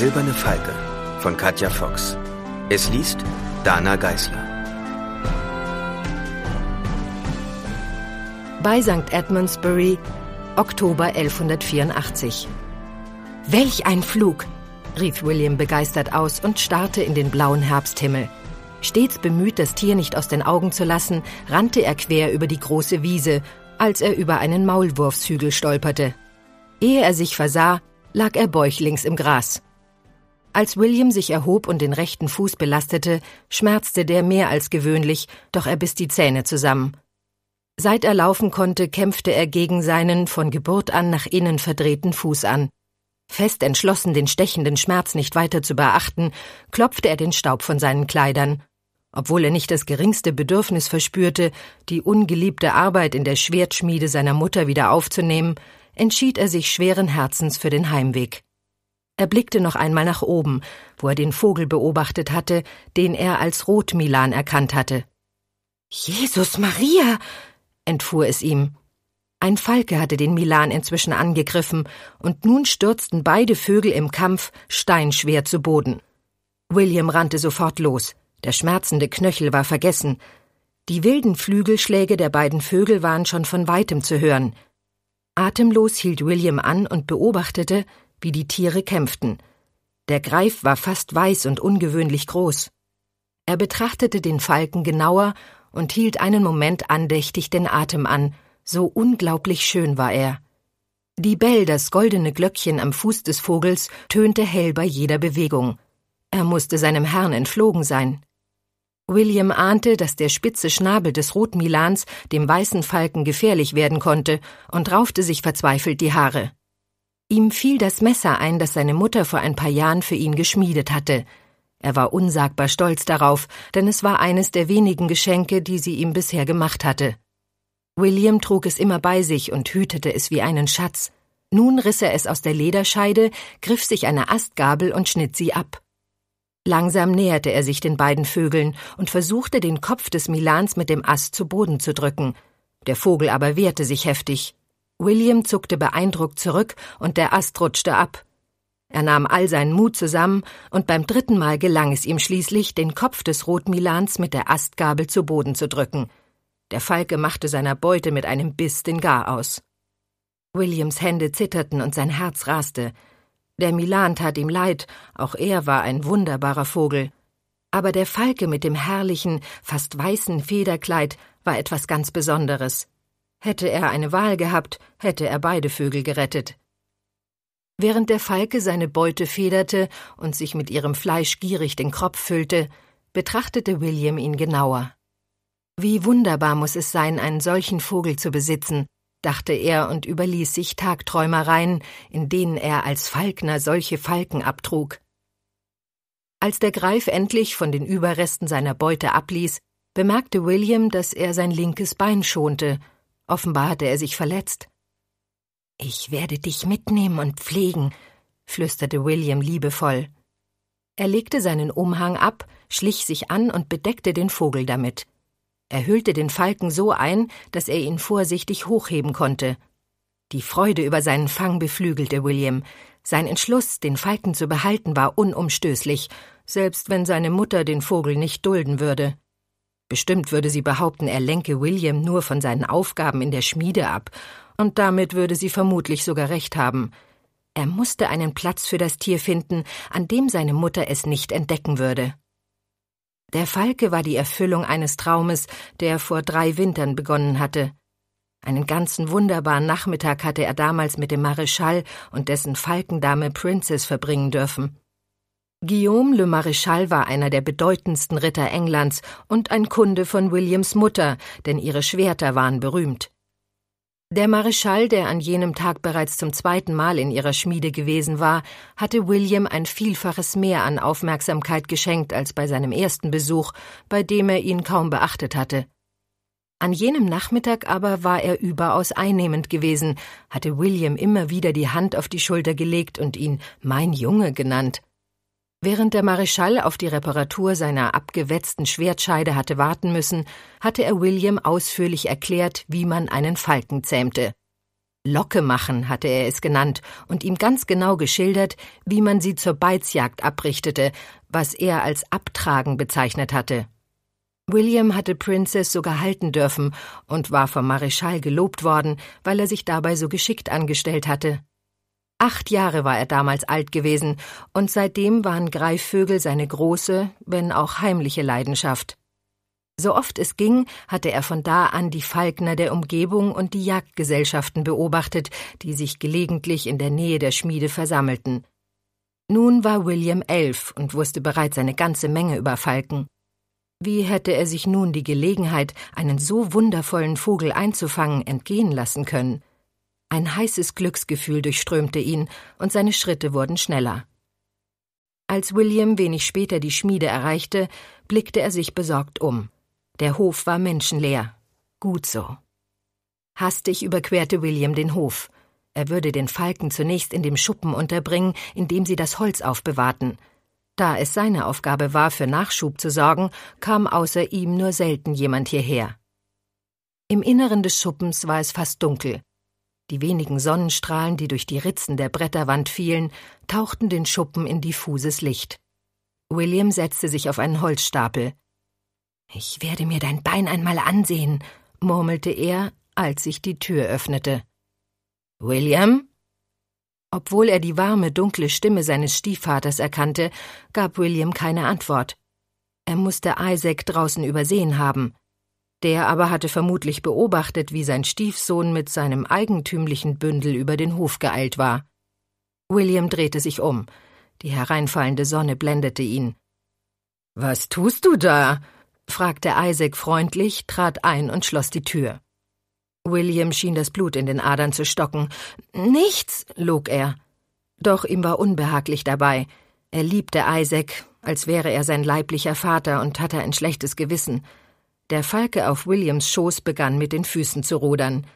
silberne Falke von Katja Fox. Es liest Dana Geisler. Bei St. Edmundsbury, Oktober 1184. Welch ein Flug! rief William begeistert aus und starrte in den blauen Herbsthimmel. Stets bemüht, das Tier nicht aus den Augen zu lassen, rannte er quer über die große Wiese, als er über einen Maulwurfshügel stolperte. Ehe er sich versah, lag er bäuchlings im Gras. Als William sich erhob und den rechten Fuß belastete, schmerzte der mehr als gewöhnlich, doch er biss die Zähne zusammen. Seit er laufen konnte, kämpfte er gegen seinen von Geburt an nach innen verdrehten Fuß an. Fest entschlossen, den stechenden Schmerz nicht weiter zu beachten, klopfte er den Staub von seinen Kleidern. Obwohl er nicht das geringste Bedürfnis verspürte, die ungeliebte Arbeit in der Schwertschmiede seiner Mutter wieder aufzunehmen, entschied er sich schweren Herzens für den Heimweg. Er blickte noch einmal nach oben, wo er den Vogel beobachtet hatte, den er als Rotmilan erkannt hatte. Jesus Maria! entfuhr es ihm. Ein Falke hatte den Milan inzwischen angegriffen, und nun stürzten beide Vögel im Kampf steinschwer zu Boden. William rannte sofort los. Der schmerzende Knöchel war vergessen. Die wilden Flügelschläge der beiden Vögel waren schon von weitem zu hören. Atemlos hielt William an und beobachtete, wie die Tiere kämpften. Der Greif war fast weiß und ungewöhnlich groß. Er betrachtete den Falken genauer und hielt einen Moment andächtig den Atem an, so unglaublich schön war er. Die Bell, das goldene Glöckchen am Fuß des Vogels, tönte hell bei jeder Bewegung. Er musste seinem Herrn entflogen sein. William ahnte, dass der spitze Schnabel des Rotmilans dem weißen Falken gefährlich werden konnte und raufte sich verzweifelt die Haare. Ihm fiel das Messer ein, das seine Mutter vor ein paar Jahren für ihn geschmiedet hatte. Er war unsagbar stolz darauf, denn es war eines der wenigen Geschenke, die sie ihm bisher gemacht hatte. William trug es immer bei sich und hütete es wie einen Schatz. Nun riss er es aus der Lederscheide, griff sich eine Astgabel und schnitt sie ab. Langsam näherte er sich den beiden Vögeln und versuchte, den Kopf des Milans mit dem Ast zu Boden zu drücken. Der Vogel aber wehrte sich heftig. William zuckte beeindruckt zurück und der Ast rutschte ab. Er nahm all seinen Mut zusammen und beim dritten Mal gelang es ihm schließlich, den Kopf des Rotmilans mit der Astgabel zu Boden zu drücken. Der Falke machte seiner Beute mit einem Biss den Gar aus. Williams Hände zitterten und sein Herz raste. Der Milan tat ihm leid, auch er war ein wunderbarer Vogel. Aber der Falke mit dem herrlichen, fast weißen Federkleid war etwas ganz Besonderes. Hätte er eine Wahl gehabt, hätte er beide Vögel gerettet. Während der Falke seine Beute federte und sich mit ihrem Fleisch gierig den Kropf füllte, betrachtete William ihn genauer. Wie wunderbar muss es sein, einen solchen Vogel zu besitzen, dachte er und überließ sich Tagträumereien, in denen er als Falkner solche Falken abtrug. Als der Greif endlich von den Überresten seiner Beute abließ, bemerkte William, dass er sein linkes Bein schonte Offenbar hatte er sich verletzt. Ich werde dich mitnehmen und pflegen, flüsterte William liebevoll. Er legte seinen Umhang ab, schlich sich an und bedeckte den Vogel damit. Er hüllte den Falken so ein, dass er ihn vorsichtig hochheben konnte. Die Freude über seinen Fang beflügelte William. Sein Entschluss, den Falken zu behalten, war unumstößlich, selbst wenn seine Mutter den Vogel nicht dulden würde. Bestimmt würde sie behaupten, er lenke William nur von seinen Aufgaben in der Schmiede ab, und damit würde sie vermutlich sogar recht haben. Er musste einen Platz für das Tier finden, an dem seine Mutter es nicht entdecken würde. Der Falke war die Erfüllung eines Traumes, der vor drei Wintern begonnen hatte. Einen ganzen wunderbaren Nachmittag hatte er damals mit dem Marischall und dessen Falkendame Princess verbringen dürfen. Guillaume Le Maréchal war einer der bedeutendsten Ritter Englands und ein Kunde von Williams Mutter, denn ihre Schwerter waren berühmt. Der Maréchal, der an jenem Tag bereits zum zweiten Mal in ihrer Schmiede gewesen war, hatte William ein Vielfaches mehr an Aufmerksamkeit geschenkt als bei seinem ersten Besuch, bei dem er ihn kaum beachtet hatte. An jenem Nachmittag aber war er überaus einnehmend gewesen, hatte William immer wieder die Hand auf die Schulter gelegt und ihn mein Junge genannt. Während der Marischall auf die Reparatur seiner abgewetzten Schwertscheide hatte warten müssen, hatte er William ausführlich erklärt, wie man einen Falken zähmte. Locke machen hatte er es genannt und ihm ganz genau geschildert, wie man sie zur Beizjagd abrichtete, was er als Abtragen bezeichnet hatte. William hatte Princess sogar halten dürfen und war vom Marischall gelobt worden, weil er sich dabei so geschickt angestellt hatte. Acht Jahre war er damals alt gewesen, und seitdem waren Greifvögel seine große, wenn auch heimliche Leidenschaft. So oft es ging, hatte er von da an die Falkner der Umgebung und die Jagdgesellschaften beobachtet, die sich gelegentlich in der Nähe der Schmiede versammelten. Nun war William elf und wusste bereits eine ganze Menge über Falken. Wie hätte er sich nun die Gelegenheit, einen so wundervollen Vogel einzufangen, entgehen lassen können? Ein heißes Glücksgefühl durchströmte ihn, und seine Schritte wurden schneller. Als William wenig später die Schmiede erreichte, blickte er sich besorgt um. Der Hof war menschenleer. Gut so. Hastig überquerte William den Hof. Er würde den Falken zunächst in dem Schuppen unterbringen, in dem sie das Holz aufbewahrten. Da es seine Aufgabe war, für Nachschub zu sorgen, kam außer ihm nur selten jemand hierher. Im Inneren des Schuppens war es fast dunkel. Die wenigen Sonnenstrahlen, die durch die Ritzen der Bretterwand fielen, tauchten den Schuppen in diffuses Licht. William setzte sich auf einen Holzstapel. Ich werde mir dein Bein einmal ansehen, murmelte er, als sich die Tür öffnete. William? Obwohl er die warme, dunkle Stimme seines Stiefvaters erkannte, gab William keine Antwort. Er musste Isaac draußen übersehen haben. Der aber hatte vermutlich beobachtet, wie sein Stiefsohn mit seinem eigentümlichen Bündel über den Hof geeilt war. William drehte sich um. Die hereinfallende Sonne blendete ihn. Was tust du da? fragte Isaac freundlich, trat ein und schloss die Tür. William schien das Blut in den Adern zu stocken. Nichts, log er. Doch ihm war unbehaglich dabei. Er liebte Isaac, als wäre er sein leiblicher Vater und hatte ein schlechtes Gewissen. Der Falke auf Williams Schoß begann mit den Füßen zu rudern.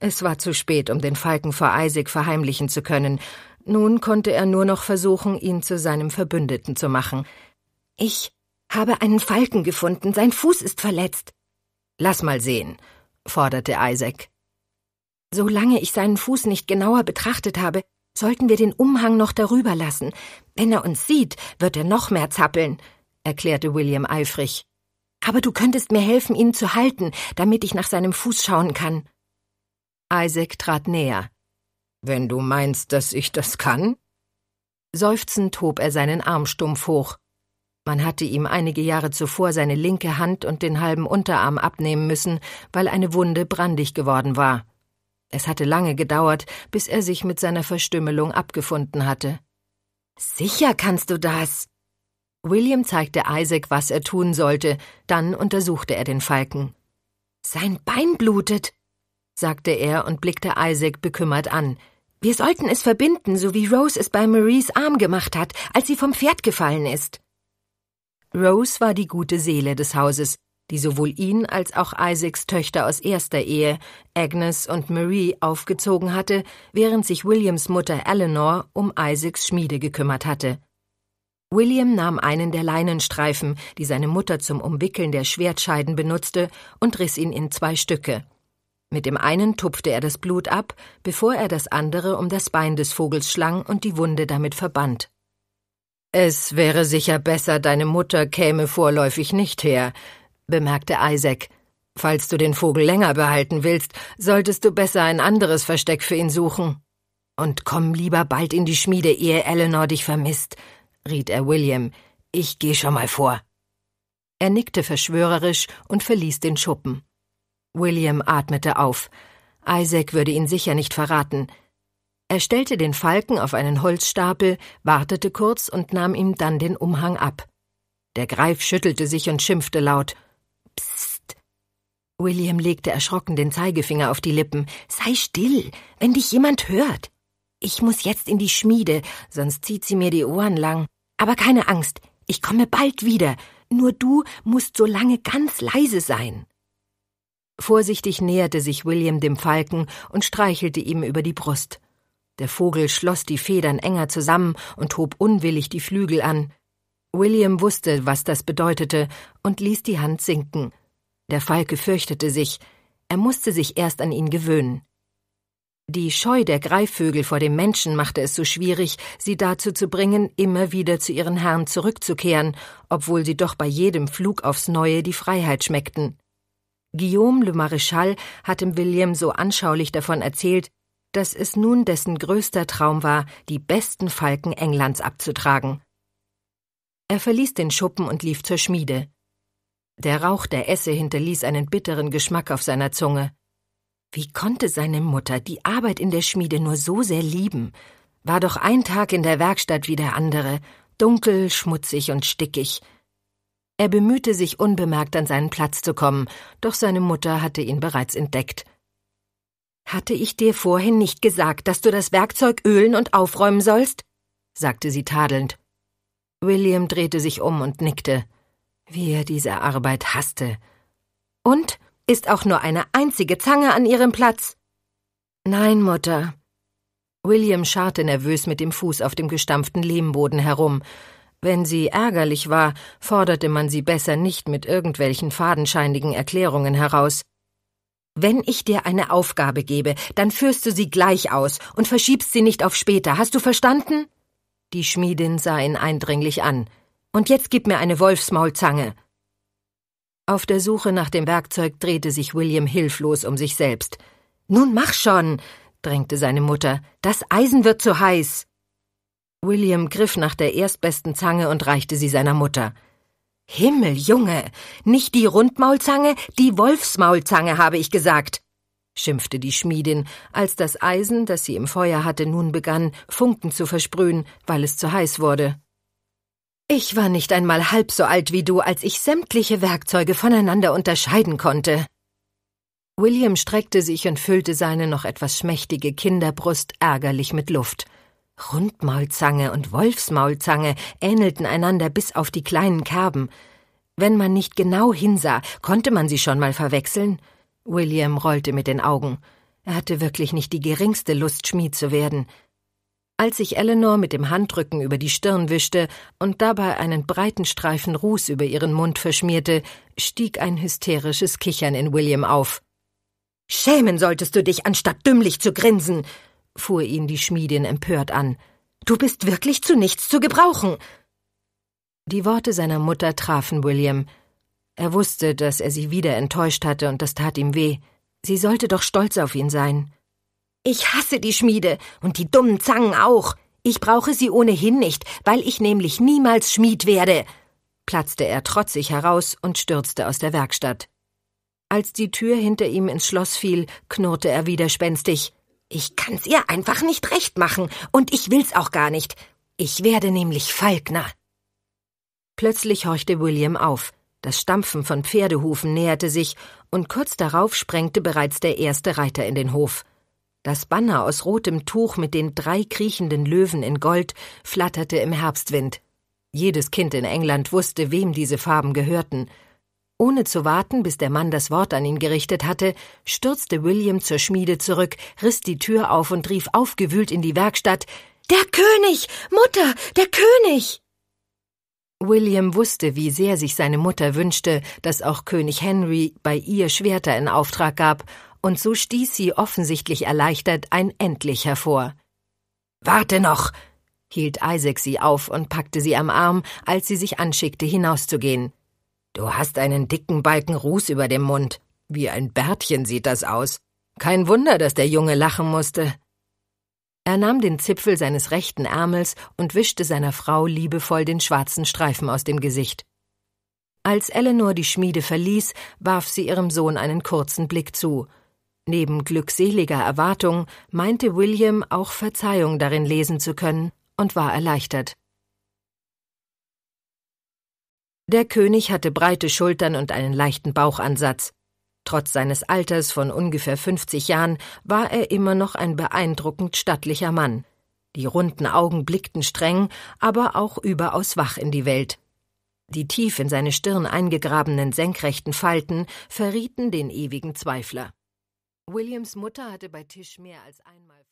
Es war zu spät, um den Falken vor Isaac verheimlichen zu können. Nun konnte er nur noch versuchen, ihn zu seinem Verbündeten zu machen. Ich habe einen Falken gefunden, sein Fuß ist verletzt. Lass mal sehen, forderte Isaac. Solange ich seinen Fuß nicht genauer betrachtet habe, sollten wir den Umhang noch darüber lassen. Wenn er uns sieht, wird er noch mehr zappeln, erklärte William eifrig. Aber du könntest mir helfen, ihn zu halten, damit ich nach seinem Fuß schauen kann. Isaac trat näher. Wenn du meinst, dass ich das kann? Seufzend hob er seinen Arm stumpf hoch. Man hatte ihm einige Jahre zuvor seine linke Hand und den halben Unterarm abnehmen müssen, weil eine Wunde brandig geworden war. Es hatte lange gedauert, bis er sich mit seiner Verstümmelung abgefunden hatte. Sicher kannst du das, William zeigte Isaac, was er tun sollte, dann untersuchte er den Falken. Sein Bein blutet, sagte er und blickte Isaac bekümmert an. Wir sollten es verbinden, so wie Rose es bei Maries Arm gemacht hat, als sie vom Pferd gefallen ist. Rose war die gute Seele des Hauses, die sowohl ihn als auch Isaacs Töchter aus erster Ehe, Agnes und Marie, aufgezogen hatte, während sich Williams Mutter Eleanor um Isaacs Schmiede gekümmert hatte. William nahm einen der Leinenstreifen, die seine Mutter zum Umwickeln der Schwertscheiden benutzte, und riss ihn in zwei Stücke. Mit dem einen tupfte er das Blut ab, bevor er das andere um das Bein des Vogels schlang und die Wunde damit verband. Es wäre sicher besser, deine Mutter käme vorläufig nicht her, bemerkte Isaac. Falls du den Vogel länger behalten willst, solltest du besser ein anderes Versteck für ihn suchen. Und komm lieber bald in die Schmiede, ehe Eleanor dich vermisst, riet er William. Ich geh schon mal vor. Er nickte verschwörerisch und verließ den Schuppen. William atmete auf. Isaac würde ihn sicher nicht verraten. Er stellte den Falken auf einen Holzstapel, wartete kurz und nahm ihm dann den Umhang ab. Der Greif schüttelte sich und schimpfte laut. Psst. William legte erschrocken den Zeigefinger auf die Lippen. Sei still, wenn dich jemand hört. Ich muss jetzt in die Schmiede, sonst zieht sie mir die Ohren lang. Aber keine Angst, ich komme bald wieder. Nur du musst so lange ganz leise sein. Vorsichtig näherte sich William dem Falken und streichelte ihm über die Brust. Der Vogel schloss die Federn enger zusammen und hob unwillig die Flügel an. William wusste, was das bedeutete, und ließ die Hand sinken. Der Falke fürchtete sich, er musste sich erst an ihn gewöhnen. Die Scheu der Greifvögel vor dem Menschen machte es so schwierig, sie dazu zu bringen, immer wieder zu ihren Herren zurückzukehren, obwohl sie doch bei jedem Flug aufs Neue die Freiheit schmeckten. Guillaume Le Maréchal hatte William so anschaulich davon erzählt, dass es nun dessen größter Traum war, die besten Falken Englands abzutragen. Er verließ den Schuppen und lief zur Schmiede. Der Rauch der Esse hinterließ einen bitteren Geschmack auf seiner Zunge. Wie konnte seine Mutter die Arbeit in der Schmiede nur so sehr lieben? War doch ein Tag in der Werkstatt wie der andere, dunkel, schmutzig und stickig. Er bemühte sich unbemerkt an seinen Platz zu kommen, doch seine Mutter hatte ihn bereits entdeckt. Hatte ich dir vorhin nicht gesagt, dass du das Werkzeug ölen und aufräumen sollst? sagte sie tadelnd. William drehte sich um und nickte. Wie er diese Arbeit hasste. Und? Ist auch nur eine einzige Zange an ihrem Platz? Nein, Mutter. William scharrte nervös mit dem Fuß auf dem gestampften Lehmboden herum. Wenn sie ärgerlich war, forderte man sie besser nicht mit irgendwelchen fadenscheinigen Erklärungen heraus. Wenn ich dir eine Aufgabe gebe, dann führst du sie gleich aus und verschiebst sie nicht auf später. Hast du verstanden? Die Schmiedin sah ihn eindringlich an. Und jetzt gib mir eine Wolfsmaulzange. Auf der Suche nach dem Werkzeug drehte sich William hilflos um sich selbst. Nun mach schon, drängte seine Mutter. Das Eisen wird zu heiß. William griff nach der erstbesten Zange und reichte sie seiner Mutter. Himmel, Junge, nicht die Rundmaulzange, die Wolfsmaulzange, habe ich gesagt, schimpfte die Schmiedin, als das Eisen, das sie im Feuer hatte, nun begann, Funken zu versprühen, weil es zu heiß wurde. Ich war nicht einmal halb so alt wie du, als ich sämtliche Werkzeuge voneinander unterscheiden konnte. William streckte sich und füllte seine noch etwas schmächtige Kinderbrust ärgerlich mit Luft. Rundmaulzange und Wolfsmaulzange ähnelten einander bis auf die kleinen Kerben. Wenn man nicht genau hinsah, konnte man sie schon mal verwechseln. William rollte mit den Augen. Er hatte wirklich nicht die geringste Lust, Schmied zu werden. Als sich Eleanor mit dem Handrücken über die Stirn wischte und dabei einen breiten Streifen Ruß über ihren Mund verschmierte, stieg ein hysterisches Kichern in William auf. Schämen solltest du dich, anstatt dümmlich zu grinsen, fuhr ihn die Schmiedin empört an. Du bist wirklich zu nichts zu gebrauchen. Die Worte seiner Mutter trafen William. Er wusste, dass er sie wieder enttäuscht hatte, und das tat ihm weh. Sie sollte doch stolz auf ihn sein. Ich hasse die Schmiede und die dummen Zangen auch. Ich brauche sie ohnehin nicht, weil ich nämlich niemals Schmied werde, platzte er trotzig heraus und stürzte aus der Werkstatt. Als die Tür hinter ihm ins Schloss fiel, knurrte er widerspenstig. Ich kann's ihr einfach nicht recht machen, und ich will's auch gar nicht. Ich werde nämlich Falkner. Plötzlich horchte William auf. Das Stampfen von Pferdehufen näherte sich, und kurz darauf sprengte bereits der erste Reiter in den Hof. Das Banner aus rotem Tuch mit den drei kriechenden Löwen in Gold flatterte im Herbstwind. Jedes Kind in England wusste, wem diese Farben gehörten. Ohne zu warten, bis der Mann das Wort an ihn gerichtet hatte, stürzte William zur Schmiede zurück, riss die Tür auf und rief aufgewühlt in die Werkstatt Der König. Mutter. Der König. William wusste, wie sehr sich seine Mutter wünschte, dass auch König Henry bei ihr Schwerter in Auftrag gab, und so stieß sie offensichtlich erleichtert ein endlich hervor. Warte noch! hielt Isaac sie auf und packte sie am Arm, als sie sich anschickte, hinauszugehen. Du hast einen dicken Balken Ruß über dem Mund. Wie ein Bärtchen sieht das aus. Kein Wunder, dass der Junge lachen musste. Er nahm den Zipfel seines rechten Ärmels und wischte seiner Frau liebevoll den schwarzen Streifen aus dem Gesicht. Als Eleanor die Schmiede verließ, warf sie ihrem Sohn einen kurzen Blick zu, Neben glückseliger Erwartung meinte William auch Verzeihung darin lesen zu können und war erleichtert. Der König hatte breite Schultern und einen leichten Bauchansatz. Trotz seines Alters von ungefähr 50 Jahren war er immer noch ein beeindruckend stattlicher Mann. Die runden Augen blickten streng, aber auch überaus wach in die Welt. Die tief in seine Stirn eingegrabenen senkrechten Falten verrieten den ewigen Zweifler. Williams Mutter hatte bei Tisch mehr als einmal